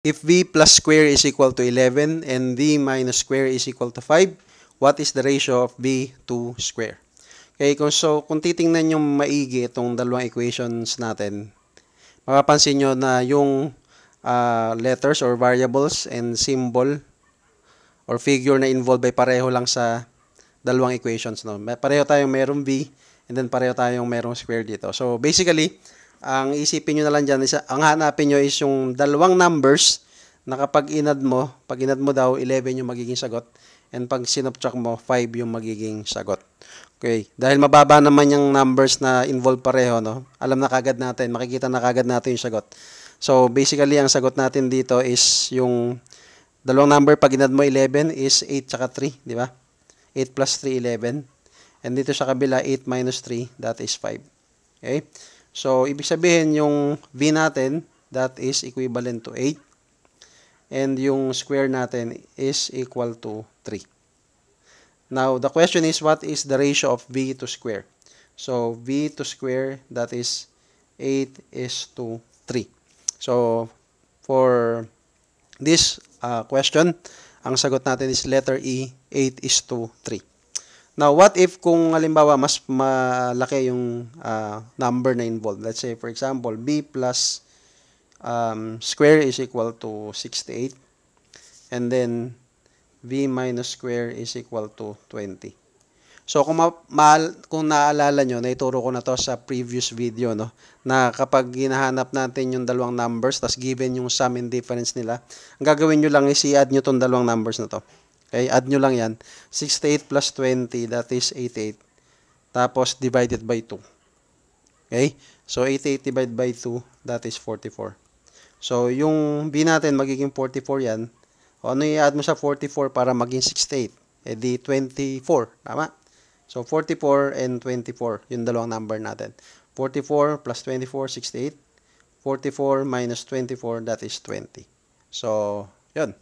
If v plus square is equal to 11 and v minus square is equal to 5, what is the ratio of v to square? Okay, kung so kung titingnan yung maigi itong dalawang equations natin, mapapansin nyo na yung uh, letters or variables and symbol or figure na involved ay pareho lang sa dalawang equations. No? Pareho tayong merong v and then pareho tayong merong square dito. So basically, ang isipin nyo na lang dyan, isa, ang hanapin nyo is yung dalawang numbers na kapag inad mo, pag inad mo daw, 11 yung magiging sagot. And pag sinubtract mo, 5 yung magiging sagot. Okay, dahil mababa naman yung numbers na involved pareho, no? alam na kagad natin, makikita na kagad natin yung sagot. So, basically, ang sagot natin dito is yung dalawang number, pag inad mo 11 is 8 tsaka 3, di ba? 8 plus 3, 11. And dito sa kabila, 8 minus 3, that is 5. Okay? So, ibig sabihin yung V natin, that is equivalent to 8. And yung square natin is equal to 3. Now, the question is, what is the ratio of V to square? So, V to square, that is 8 is to 3. So, for this uh, question, ang sagot natin is letter E, 8 is to 3. Now, what if kung halimbawa mas malaki yung uh, number na involved? Let's say, for example, b plus um, square is equal to 68. And then, v minus square is equal to 20. So, kung, ma ma kung naalala nyo, naituro ko na to sa previous video, no? na kapag ginahanap natin yung dalawang numbers, tas given yung sum and difference nila, ang gagawin nyo lang is i-add nyo tong dalawang numbers na to. Okay, add nyo lang yan. 68 plus 20, that is 88. Tapos, divided by 2. Okay? So, 88 divided by 2, that is 44. So, yung B natin, magiging 44 yan. O, ano i-add mo sa 44 para maging 68? Eh, di 24. Tama? So, 44 and 24. Yung dalawang number natin. 44 plus 24, 68. 44 minus 24, that is 20. So, yun.